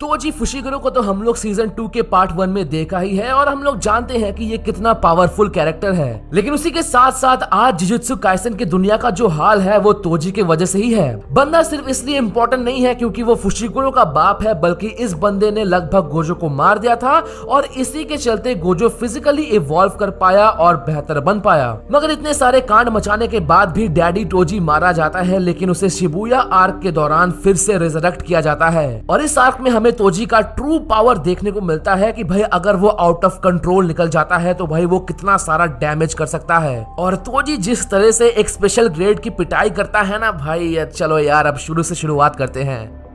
तो जी गुरु को तो हम लोग सीजन टू के पार्ट वन में देखा ही है और हम लोग जानते हैं कि ये कितना पावरफुल कैरेक्टर है लेकिन उसी के साथ साथ आज जिजुत्सु काइसन की दुनिया का जो हाल है वो तोजी के वजह से ही है बंदा सिर्फ इसलिए इम्पोर्टेंट नहीं है क्योंकि वो फुशीगुरो का बाप है बल्कि इस बंदे ने लगभग गोजो को मार दिया था और इसी के चलते गोजो फिजिकली इवॉल्व कर पाया और बेहतर बन पाया मगर इतने सारे कांड मचाने के बाद भी डैडी टोजी मारा जाता है लेकिन उसे शिबुया आर्क के दौरान फिर से रिजरेक्ट किया जाता है और इस आर्क में हमें हमें तोजी का ट्रू पावर देखने को मिलता है कि भाई अगर वो आउट ऑफ कंट्रोल निकल जाता है तो भाई वो कितना सारा डैमेज कर सकता है और तोजी जिस तरह से एक स्पेशल ग्रेड की पिटाई करता है ना भाई चलो यार अब शुरू से शुरुआत करते हैं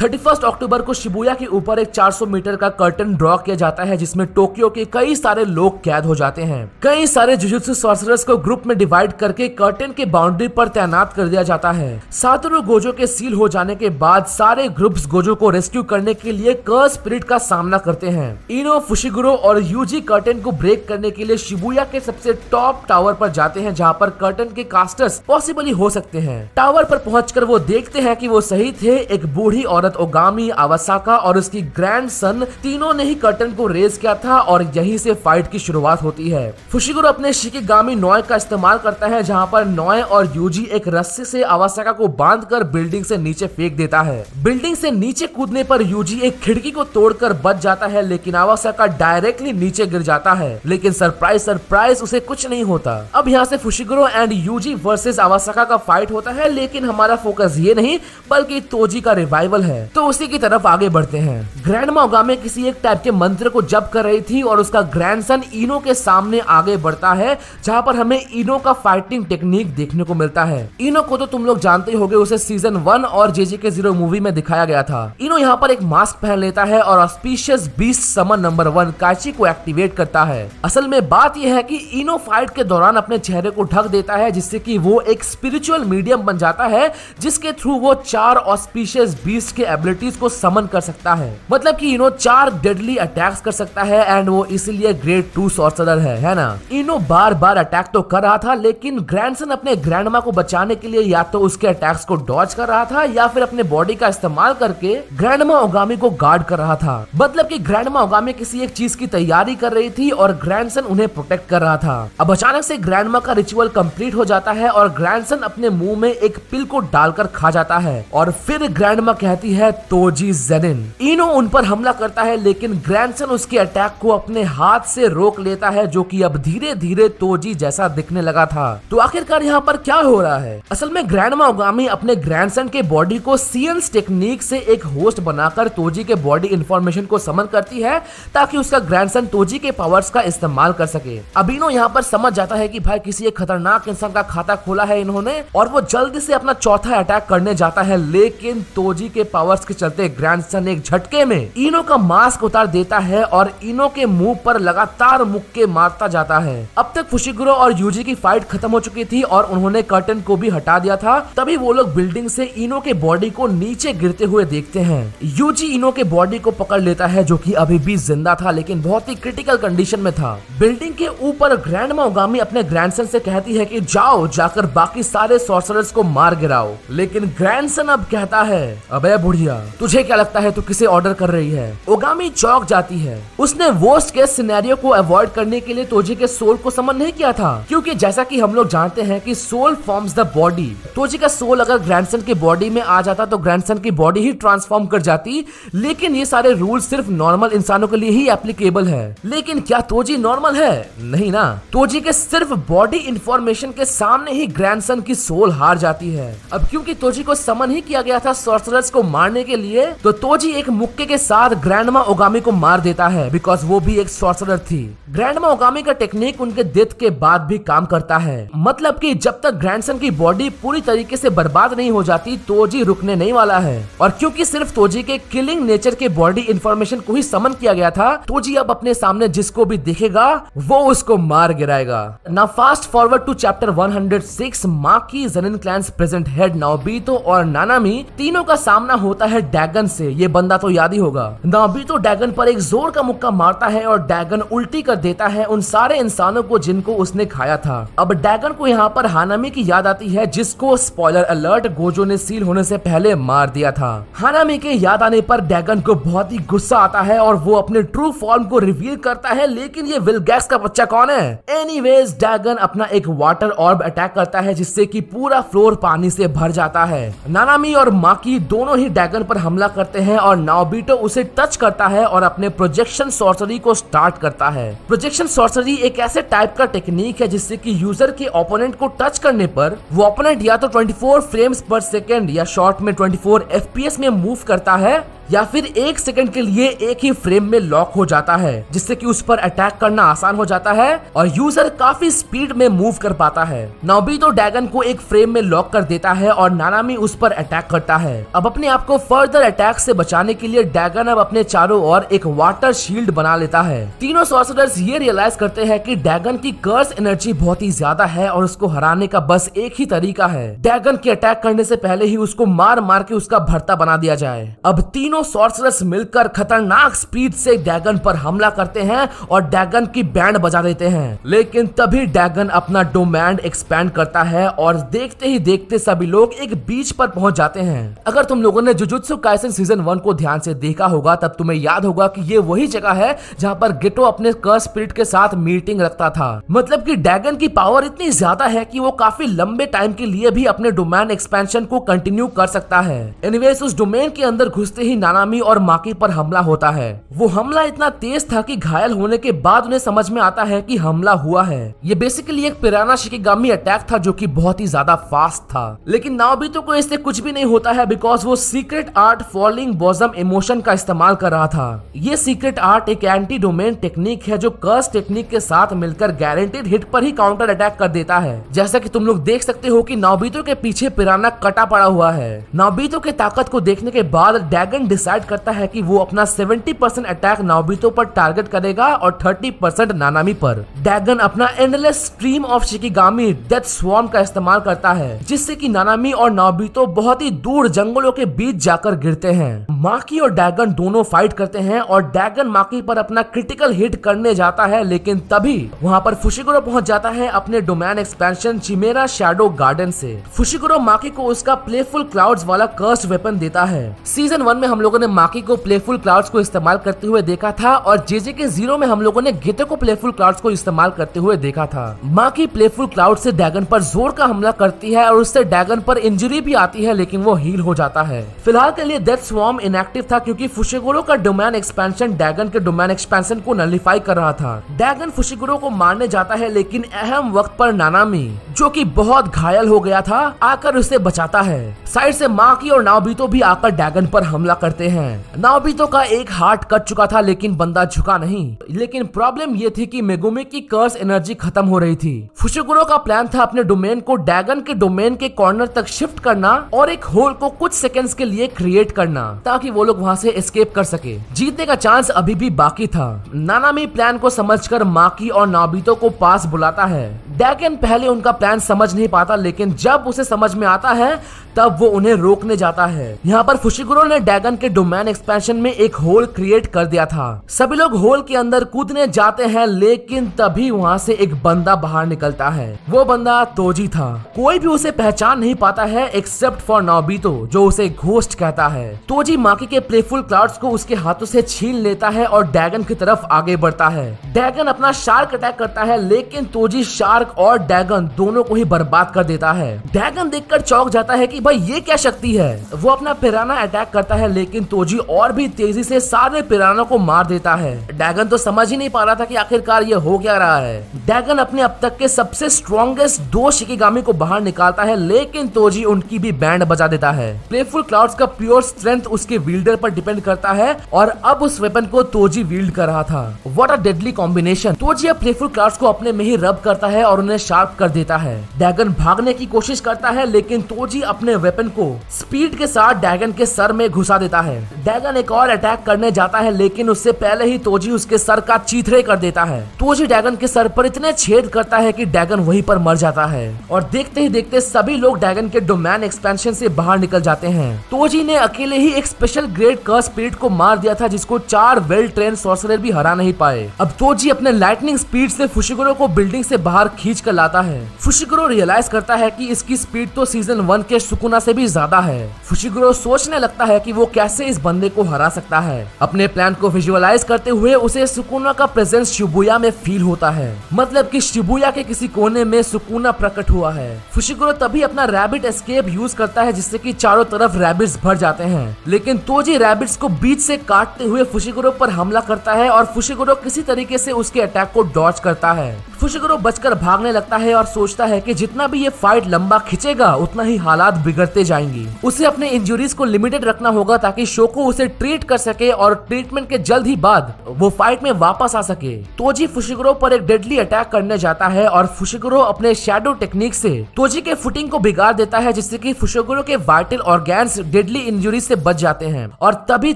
थर्टी फर्स्ट अक्टूबर को शिबुया के ऊपर एक 400 मीटर का कर्टन ड्रॉ किया जाता है जिसमें टोक्यो के कई सारे लोग कैद हो जाते हैं कई सारे जुजुत्सु सॉर्सरर्स को ग्रुप में डिवाइड करके कर्टन के बाउंड्री पर तैनात कर दिया जाता है सातरों गोजो के सील हो जाने के बाद सारे ग्रुप्स गोजो को रेस्क्यू करने के लिए कर स्पिरिट का सामना करते हैं इनो फुशीगुरो और यूजी कर्टन को ब्रेक करने के लिए शिबुया के सबसे टॉप टावर पर जाते हैं जहाँ पर कर्टन के कास्टर्स पॉसिबली हो सकते हैं टावर पर पहुँच वो देखते हैं की वो सही थे एक बूढ़ी और औरत ओगामी आवासाका और उसकी ग्रैंड सन तीनों ने ही कर्टन को रेस किया था और यहीं से फाइट की शुरुआत होती है फुशीगुरु अपने शिकीगामी नॉय का इस्तेमाल करता है जहाँ पर नॉय और यूजी एक रस्से से आवासाका को बांध कर बिल्डिंग से नीचे फेंक देता है बिल्डिंग से नीचे कूदने पर यूजी एक खिड़की को तोड़कर बच जाता है लेकिन आवासाका डायरेक्टली नीचे गिर जाता है लेकिन सरप्राइज सरप्राइज उसे कुछ नहीं होता अब यहाँ से फुशीगुरु एंड यूजी वर्सेज आवासाका का फाइट होता है लेकिन हमारा फोकस ये नहीं बल्कि तोजी का रिवाइवल है है तो उसी की तरफ आगे बढ़ते हैं ग्रैंड माओगामे किसी एक टाइप के मंत्र को जप कर रही थी और उसका ग्रैंड सन इनो के सामने आगे बढ़ता है जहाँ पर हमें इनो का फाइटिंग टेक्निक देखने को मिलता है इनो को तो तुम लोग जानते हो उसे सीजन वन और जेजे के जीरो मूवी में दिखाया गया था इनो यहाँ पर एक मास्क पहन लेता है और ऑस्पिशियस बीस समन नंबर वन काची को एक्टिवेट करता है असल में बात यह है कि इनो फाइट के दौरान अपने चेहरे को ढक देता है जिससे कि वो एक स्पिरिचुअल मीडियम बन जाता है जिसके थ्रू वो चार ऑस्पिशियस बीस के एबिलिटीज को समन कर सकता है मतलब की इनो चार डेडली अटैक्स कर सकता है एंड वो इसीलिए ग्रेड टू सॉर्सरर है है ना इनो बार बार अटैक तो कर रहा था लेकिन ग्रैंडसन अपने ग्रैंड को बचाने के लिए या तो उसके अटैक्स को डॉच कर रहा था या फिर अपने बॉडी का इस्तेमाल करके ग्रैंड ओगामी को गार्ड कर रहा था मतलब की ग्रैंड ओगामी किसी एक चीज की तैयारी कर रही थी और ग्रैंडसन उन्हें प्रोटेक्ट कर रहा था अब अचानक से ग्रैंड का रिचुअल कम्प्लीट हो जाता है और ग्रैंडसन अपने मुंह में एक पिल को डालकर खा जाता है और फिर ग्रैंड कहती है तोजी जेनिन इनो उन पर हमला करता है लेकिन ग्रैंडसन उसके अटैक को अपने हाथ से रोक लेता है जो कि अब धीरे धीरे तोजी जैसा दिखने लगा था तो आखिरकार यहाँ पर क्या हो रहा है असल में ग्रैंड मोगामी अपने ग्रैंडसन के बॉडी को सीएंस टेक्निक से एक होस्ट बनाकर तोजी के बॉडी इन्फॉर्मेशन को समन करती है ताकि उसका ग्रैंडसन तोजी के पावर्स का इस्तेमाल कर सके अब इनो यहाँ पर समझ जाता है कि भाई किसी एक खतरनाक इंसान का खाता खोला है इन्होंने और वो जल्दी से अपना चौथा अटैक करने जाता है लेकिन तोजी के पावर पावर्स के चलते ग्रैंडसन एक झटके में इनो का मास्क उतार देता है और इनो के मुंह पर लगातार मुक्के मारता जाता है अब तक फुशिगुरो और यूजी की फाइट खत्म हो चुकी थी और उन्होंने कर्टन को भी हटा दिया था तभी वो लोग बिल्डिंग से इनो के बॉडी को नीचे गिरते हुए देखते हैं यूजी इनो के बॉडी को पकड़ लेता है जो की अभी भी जिंदा था लेकिन बहुत ही क्रिटिकल कंडीशन में था बिल्डिंग के ऊपर ग्रैंड मोगामी अपने ग्रैंड से कहती है की जाओ जाकर बाकी सारे सॉर्सरर्स को मार गिराओ लेकिन ग्रैंड अब कहता है अबे बुढ़िया तुझे क्या लगता है तू किसे ऑर्डर कर रही है ओगामी चौक जाती है उसने वोस्ट के सिनेरियो को अवॉइड करने के लिए तोजी के सोल को समन नहीं किया था क्योंकि जैसा कि हम लोग जानते हैं कि soul forms the body Toji का सोल अगर ग्रैंडसन के बॉडी में आ जाता तो ग्रैंडसन की बॉडी ही ट्रांसफॉर्म कर जाती लेकिन ये सारे रूल सिर्फ नॉर्मल इंसानों के लिए ही एप्लीकेबल है लेकिन क्या तोजी नॉर्मल है नहीं ना तोजी के सिर्फ बॉडी इंफॉर्मेशन के सामने ही ग्रैंडसन की सोल हार जाती है अब क्योंकि तोजी को समन ही किया गया था सोर्सरस को मार मारने के लिए तो तोजी एक मुक्के के साथ ग्रैंडमा ओगामी को मार देता है बिकॉज वो भी एक सॉर्सरर थी ग्रैंडमा ओगामी का टेक्निक उनके डेथ के बाद भी काम करता है मतलब कि जब तक ग्रैंडसन की बॉडी पूरी तरीके से बर्बाद नहीं हो जाती तोजी रुकने नहीं वाला है और क्योंकि सिर्फ तोजी के किलिंग नेचर के बॉडी इन्फॉर्मेशन को ही समन किया गया था तोजी अब अपने सामने जिसको भी देखेगा वो उसको मार गिराएगा ना fast forward to chapter 106 Maki Zenin clan's present head now बीतो और नानामी तीनों का सामना होता है डैगन से ये बंदा तो याद ही होगा नाबी तो डैगन पर एक जोर का मुक्का मारता है और डैगन उल्टी कर देता है उन सारे इंसानों को जिनको उसने खाया था अब डैगन को यहाँ पर हानामी की याद आती है जिसको स्पॉइलर अलर्ट गोजो ने सील होने से पहले मार दिया था हानामी के याद आने पर डैगन को बहुत ही गुस्सा आता है और वो अपने ट्रू फॉर्म को रिवील करता है लेकिन ये विलगैक्स का बच्चा कौन है एनी डैगन अपना एक वाटर ऑर्ब अटैक करता है जिससे की पूरा फ्लोर पानी से भर जाता है नानामी और माकी दोनों ही डैगन पर हमला करते हैं और नाओबीटो उसे टच करता है और अपने प्रोजेक्शन सॉर्सरी को स्टार्ट करता है प्रोजेक्शन सॉर्सरी एक ऐसे टाइप का टेक्निक है जिससे कि यूजर के ओपोनेंट को टच करने पर वो ओपोनेंट या तो 24 फ्रेम्स पर सेकेंड या शॉर्ट में 24 एफपीएस में मूव करता है या फिर एक सेकंड के लिए एक ही फ्रेम में लॉक हो जाता है जिससे कि उस पर अटैक करना आसान हो जाता है और यूजर काफी स्पीड में मूव कर पाता है नौबी तो डैगन को एक फ्रेम में लॉक कर देता है और नानामी उस पर अटैक करता है अब अपने आप को फर्दर अटैक से बचाने के लिए डैगन अब अपने चारों ओर एक वाटर शील्ड बना लेता है तीनों सोसडर्स ये रियलाइज करते हैं की डैगन की कर्स एनर्जी बहुत ही ज्यादा है और उसको हराने का बस एक ही तरीका है डैगन के अटैक करने से पहले ही उसको मार मार के उसका भरता बना दिया जाए अब तीनों तीनों सोर्सरस मिलकर खतरनाक स्पीड से डैगन पर हमला करते हैं और डैगन की बैंड बजा देते हैं लेकिन तभी डैगन अपना डोमैंड एक्सपेंड करता है और देखते ही देखते सभी लोग एक बीच पर पहुंच जाते हैं अगर तुम लोगों ने जुजुत्सु काइसन सीजन वन को ध्यान से देखा होगा तब तुम्हें याद होगा कि ये वही जगह है जहाँ पर गिटो अपने कर स्पिरिट के साथ मीटिंग रखता था मतलब की डैगन की पावर इतनी ज्यादा है की वो काफी लंबे टाइम के लिए भी अपने डोमैन एक्सपेंशन को कंटिन्यू कर सकता है एनिवेज उस डोमेन के अंदर घुसते ही नानामी और माकी पर हमला होता है वो हमला इतना तेज था कि घायल होने के बाद उन्हें समझ में आता है कि हमला हुआ है ये बेसिकली एक पिराना शिकेगामी अटैक था जो कि बहुत ही ज्यादा फास्ट था लेकिन नाबितो को इससे कुछ भी नहीं होता है बिकॉज वो secret art falling blossom emotion का इस्तेमाल कर रहा था ये सीक्रेट आर्ट एक एंटी डोमेन टेक्निक है जो कर्स टेक्निक के साथ मिलकर गारंटेड हिट पर ही काउंटर अटैक कर देता है जैसा की तुम लोग देख सकते हो की नाबितो के पीछे पिराना कटा पड़ा हुआ है नाबितो के ताकत को देखने के बाद डैगन डिसाइड करता है कि वो अपना 70 परसेंट अटैक नाबितो पर टारगेट करेगा और 30 परसेंट नानामी पर डैगन अपना endless stream of shikigami death swarm का इस्तेमाल करता है जिससे कि नानामी और नाबितो बहुत ही दूर जंगलों के बीच जाकर गिरते हैं माकी और डैगन दोनों फाइट करते हैं और डैगन माकी पर अपना क्रिटिकल हिट करने जाता है लेकिन तभी वहाँ पर फुशीगुरो पहुँच जाता है अपने domain expansion chimera shadow garden ऐसी फुशीगुरो माकी को उसका प्लेफुल क्लाउड वाला कर्स्ट वेपन देता है सीजन वन में हम लोगों ने माकी को प्लेफुल क्लाउड्स को इस्तेमाल करते हुए देखा था और जेजे के जीरो में हम लोगों ने गेटे को प्लेफुल क्लाउड्स को इस्तेमाल करते हुए देखा था माकी प्लेफुल क्लाउड से डैगन पर जोर का हमला करती है और उससे डैगन पर इंजरी भी आती है लेकिन वो हील हो जाता है फिलहाल के लिए डेथ स्वॉम इनएक्टिव था क्यूँकी फुशेगोरो का डोमैन एक्सपेंशन डैगन के डोमैन एक्सपेंशन को नलिफाई कर रहा था डैगन फुशेगोरो को मारने जाता है लेकिन अहम वक्त पर नानामी जो की बहुत घायल हो गया था आकर उसे बचाता है साइड से माकी और नाबितो भी आकर डैगन पर हमला करते करते हैं नाबितो का एक हार्ट कट चुका था लेकिन बंदा झुका नहीं लेकिन प्रॉब्लम ये थी कि मेगुमे की कर्स एनर्जी खत्म हो रही थी फुशुगुरो का प्लान था अपने डोमेन को डैगन के डोमेन के कॉर्नर तक शिफ्ट करना और एक होल को कुछ सेकेंड के लिए क्रिएट करना ताकि वो लोग वहाँ से एस्केप कर सके जीतने का चांस अभी भी बाकी था नानामी प्लान को कर माकी और नाबितो को पास बुलाता है डैकन पहले उनका प्लान समझ नहीं पाता लेकिन जब उसे समझ में आता है तब वो उन्हें रोकने जाता है यहाँ पर फुशीगुरो ने डैगन के डोमेन एक्सपेंशन में एक होल क्रिएट कर दिया था सभी लोग होल के अंदर कूदने जाते हैं लेकिन तभी वहाँ से एक बंदा बाहर निकलता है वो बंदा तोजी था कोई भी उसे पहचान नहीं पाता है एक्सेप्ट फॉर नौबीतो जो उसे घोष्ट कहता है तोजी माकी के प्लेफुल क्लाउड्स को उसके हाथों से छीन लेता है और डैगन की तरफ आगे बढ़ता है डैगन अपना शार्क अटैक करता है लेकिन तोजी शार्क डार्क और डैगन दोनों को ही बर्बाद कर देता है डैगन देखकर चौक जाता है कि भाई ये क्या शक्ति है वो अपना पिराना अटैक करता है लेकिन तोजी और भी तेजी से सारे पिराना को मार देता है डैगन तो समझ ही नहीं पा रहा था कि आखिरकार ये हो क्या रहा है डैगन अपने अब तक के सबसे स्ट्रॉन्गेस्ट दो शिकीगामी को बाहर निकालता है लेकिन तोजी उनकी भी बैंड बजा देता है प्लेफुल क्लाउड्स का प्योर स्ट्रेंथ उसके विल्डर पर डिपेंड करता है और अब उस वेपन को तोजी विल्ड कर रहा था what a deadly combination Toji अब प्लेफुल क्लाउड्स को अपने में ही रब करता है और और उन्हें शार्प कर देता है डैगन भागने की कोशिश करता है लेकिन तोजी अपने वेपन को स्पीड के साथ डैगन के सर में घुसा देता है डैगन एक और अटैक करने जाता है लेकिन उससे पहले ही तोजी उसके सर का चीथरे कर देता है तोजी डैगन के सर पर इतने छेद करता है की डैगन वही पर मर जाता है और देखते ही देखते सभी लोग डैगन के डोमैन एक्सपेंशन से बाहर निकल जाते हैं तोजी ने अकेले ही एक स्पेशल ग्रेड कर स्पीड को मार दिया था जिसको चार वेल ट्रेन सोर्सरर भी हरा नहीं पाए अब तोजी अपने लाइटनिंग स्पीड से फुशिगुरो को बिल्डिंग से बाहर खींच कर लाता है फुशिग्रो रियलाइज करता है कि इसकी स्पीड तो सीजन वन के सुकुना से भी ज्यादा है फुशिग्रो सोचने लगता है कि वो कैसे इस बंदे को हरा सकता है अपने प्लान को विजुअलाइज करते हुए उसे सुकुना का प्रेजेंस शिबुया में फील होता है मतलब की शिबुया के किसी कोने में सुकुना प्रकट हुआ है फुशिग्रो तभी अपना रैबिट एस्केप यूज करता है जिससे की चारों तरफ रैबिट्स भर जाते हैं लेकिन तो जी रैबिट्स को बीच से काटते हुए फुशिग्रो पर हमला करता है और फुशिग्रो किसी तरीके से उसके अटैक को डॉच करता है फुशिग्रो बचकर भाग भागने लगता है और सोचता है कि जितना भी ये फाइट लंबा खिंचेगा उतना ही हालात बिगड़ते जाएंगे उसे अपने इंजुरीज को लिमिटेड रखना होगा ताकि शोको उसे ट्रीट कर सके और ट्रीटमेंट के जल्द ही बाद वो फाइट में वापस आ सके तोजी फुशिगरो पर एक डेडली अटैक करने जाता है और फुशिगरो अपने शेडो टेक्निक से तोजी के फुटिंग को बिगाड़ देता है जिससे कि फुशिगरो के वाइटल ऑर्गेन्स डेडली इंजुरी से बच जाते हैं और तभी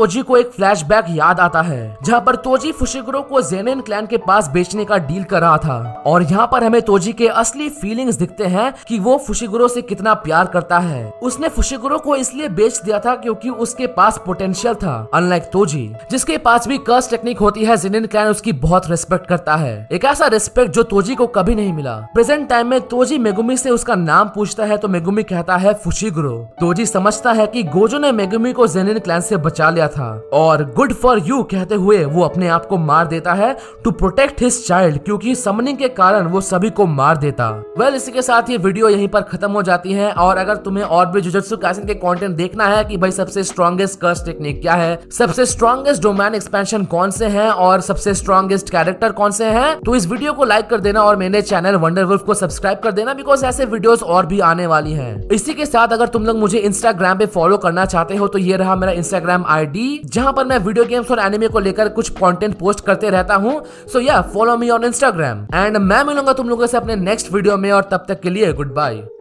तोजी को एक फ्लैश याद आता है जहाँ पर तोजी फुशिगरो को जेनेन क्लैन के पास बेचने का डील कर रहा था और यहाँ पर हमें हमें तोजी के असली फीलिंग्स दिखते हैं कि वो फुशीगुरो से कितना प्यार करता है उसने फुशीगुरो को इसलिए बेच दिया था क्योंकि उसके पास पोटेंशियल था अनलाइक तोजी जिसके पास भी कर्स टेक्निक होती है जिनिन क्लैन उसकी बहुत रिस्पेक्ट करता है एक ऐसा रिस्पेक्ट जो तोजी को कभी नहीं मिला प्रेजेंट टाइम में तोजी मेगुमी से उसका नाम पूछता है तो मेगुमी कहता है फुशीगुरो तोजी समझता है की गोजो ने मेगुमी को जेनिन क्लैन से बचा लिया था और गुड फॉर यू कहते हुए वो अपने आप को मार देता है टू प्रोटेक्ट हिस्स चाइल्ड क्योंकि समनिंग के कारण वो सभी सभी को मार देता वेल well, इसी के साथ ये वीडियो यहीं पर खत्म हो जाती है और अगर तुम्हें और भी जुजत्सु कासन के कंटेंट देखना है कि भाई सबसे स्ट्रॉन्गेस्ट कर्स टेक्निक क्या है सबसे स्ट्रॉन्गेस्ट डोमैन एक्सपेंशन कौन से हैं और सबसे स्ट्रॉन्गेस्ट कैरेक्टर कौन से हैं तो इस वीडियो को लाइक कर देना और मेरे चैनल वंडर वुल्फ को सब्सक्राइब कर देना बिकॉज ऐसे वीडियो और भी आने वाली है इसी के साथ अगर तुम लोग मुझे इंस्टाग्राम पे फॉलो करना चाहते हो तो ये रहा मेरा इंस्टाग्राम आईडी जहां पर मैं वीडियो गेम्स और एनिमे को लेकर कुछ कंटेंट पोस्ट करते रहता हूँ so yeah follow me on Instagram and मैं मिलूंगा तुम लोग मिलूंगा अपने नेक्स्ट वीडियो में और तब तक के लिए गुड बाय